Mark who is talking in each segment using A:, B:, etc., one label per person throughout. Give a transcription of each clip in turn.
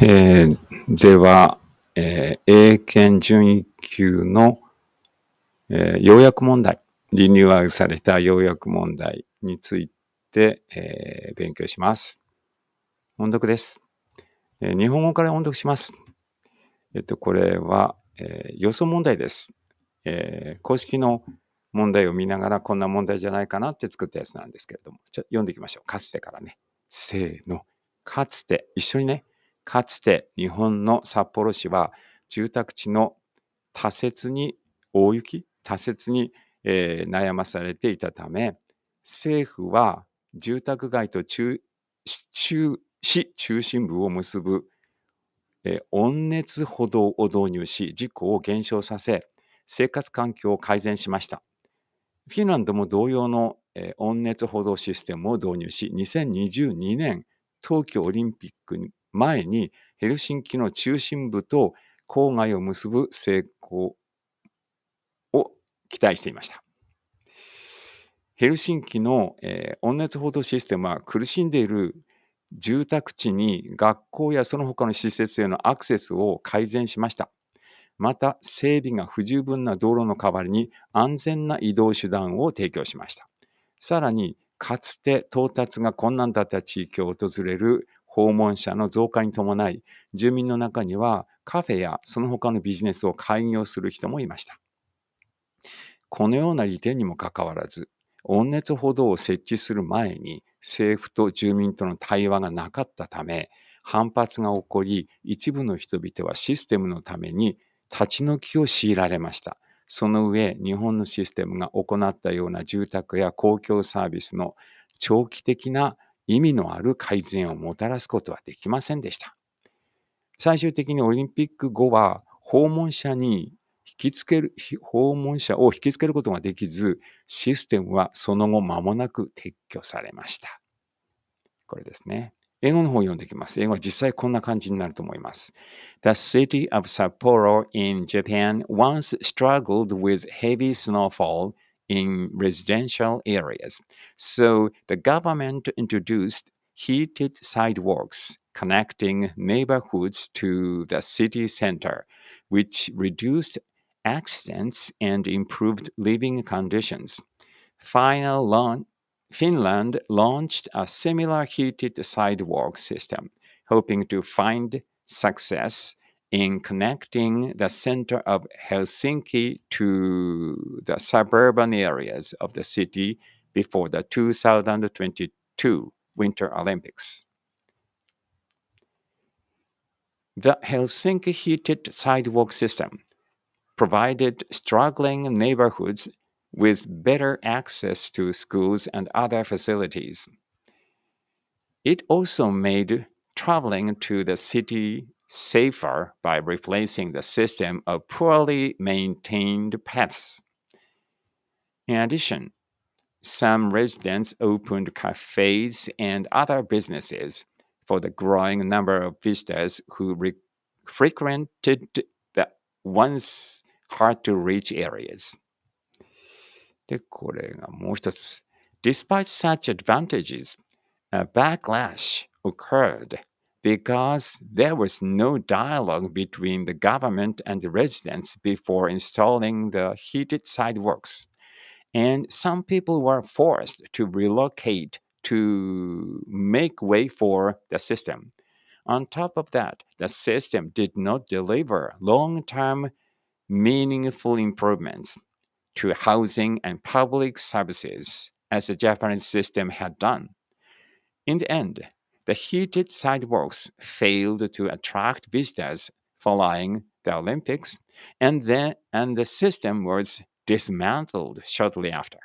A: えー、では、えー、英検準一級の、えー、要約問題、リニューアルされた要約問題について、えー、勉強します。音読です、えー、日本語から音読します。えっと、これは、えー、予想問題です、えー。公式の問題を見ながら、こんな問題じゃないかなって作ったやつなんですけれども、ちょ読んでいきましょう。かつてからね。せーの。かつて、一緒にね。かつて日本の札幌市は住宅地の多雪に大雪多雪に、えー、悩まされていたため政府は住宅街と中中市中心部を結ぶ、えー、温熱歩道を導入し事故を減少させ生活環境を改善しましたフィンランドも同様の、えー、温熱歩道システムを導入し2022年冬季オリンピック前にヘルシンキの中心部と郊外を結ぶ成功を期待していました。ヘルシンキの、えー、温熱報道システムは苦しんでいる住宅地に学校やその他の施設へのアクセスを改善しました。また、整備が不十分な道路の代わりに安全な移動手段を提供しました。さらに、かつて到達が困難だった地域を訪れる訪問者の増加に伴い、住民の中にはカフェやその他のビジネスを開業する人もいました。このような利点にもかかわらず、温熱歩道を設置する前に政府と住民との対話がなかったため、反発が起こり、一部の人々はシステムのために立ち退きを強いられました。その上、日本のシステムが行ったような住宅や公共サービスの長期的な意味のある改善をもたらすことはできませんでした。最終的にオリンピック後は訪問者に引きつける、訪問者を引きつけることができず、システムはその後間もなく撤去されました。これですね。英語の方を読んでいきます。英語は実際こんな感じになると思います。The city of Sapporo in Japan once struggled with heavy snowfall in residential areas. So the government introduced heated sidewalks connecting neighborhoods to the city center, which reduced accidents and improved living conditions. Final lawn, Finland launched a similar heated sidewalk system, hoping to find success in connecting the center of Helsinki to the suburban areas of the city before the 2022 Winter Olympics. The Helsinki heated sidewalk system provided struggling neighborhoods with better access to schools and other facilities. It also made traveling to the city safer by replacing the system of poorly maintained paths. In addition, some residents opened cafes and other businesses for the growing number of visitors who re- frequented the once hard to reach areas. Despite such advantages, a backlash occurred because there was no dialogue between the government and the residents before installing the heated sidewalks. And some people were forced to relocate to make way for the system. On top of that, the system did not deliver long term meaningful improvements to housing and public services as the Japanese system had done. In the end, the heated sidewalks failed to attract visitors following the Olympics, and then and the system was dismantled shortly after.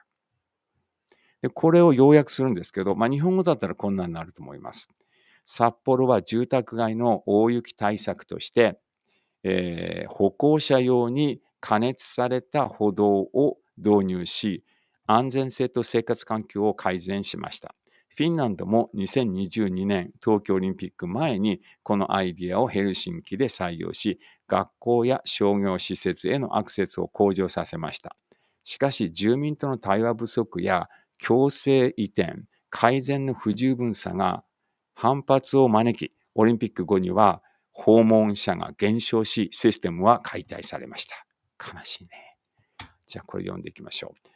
A: でこれを要約するんですけど、まあ、日本語だったらこんなになると思います。札幌は住宅街の大雪対策として、えー、歩行者用に加熱された歩道を導入し、安全性と生活環境を改善しました。フィンランドも2022年東京オリンピック前にこのアイディアをヘルシンキで採用し、学校や商業施設へのアクセスを向上させました。しかし、住民との対話不足や強制移転、改善の不十分さが反発を招き、オリンピック後には訪問者が減少し、システムは解体されました。悲しいね。じゃあ、これ読んでいきましょう。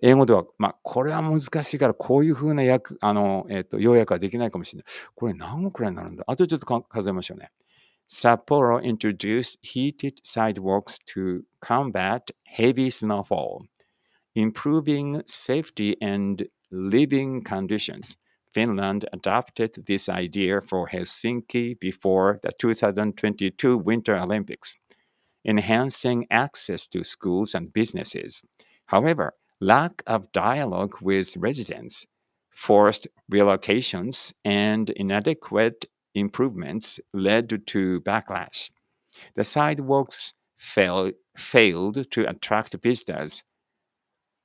A: 英語では、まあ、これは難しいから、こういうふうな訳、あの、えっ、ー、と、要約はできないかもしれない。これ何個くらいになるんだあとちょっと数えましょうね。Sapporo introduced heated sidewalks to combat heavy snowfall, improving safety and living conditions. Finland adopted this idea for Helsinki before the 2022 Winter Olympics, enhancing access to schools and businesses. However, lack of dialogue with residents, forced relocations, and inadequate improvements led to backlash. The sidewalks fail, failed to attract visitors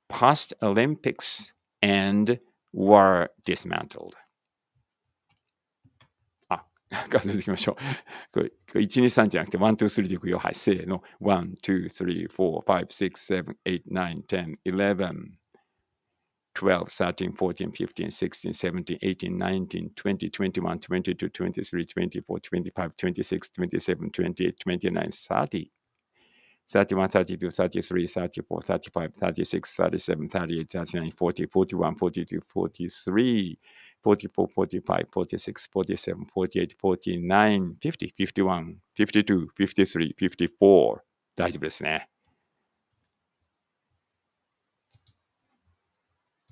A: past Olympics and were dismantled. 数えていきましょう。これ123じゃなくて、123でいくよ。はい、せーの。1,2,3,4,5,6,7,8,9,10,11。12, 13, 14, 15, 44, 45, 46, 47, 48, 49, 50, 51, 52, 53, 54。大丈夫ですね。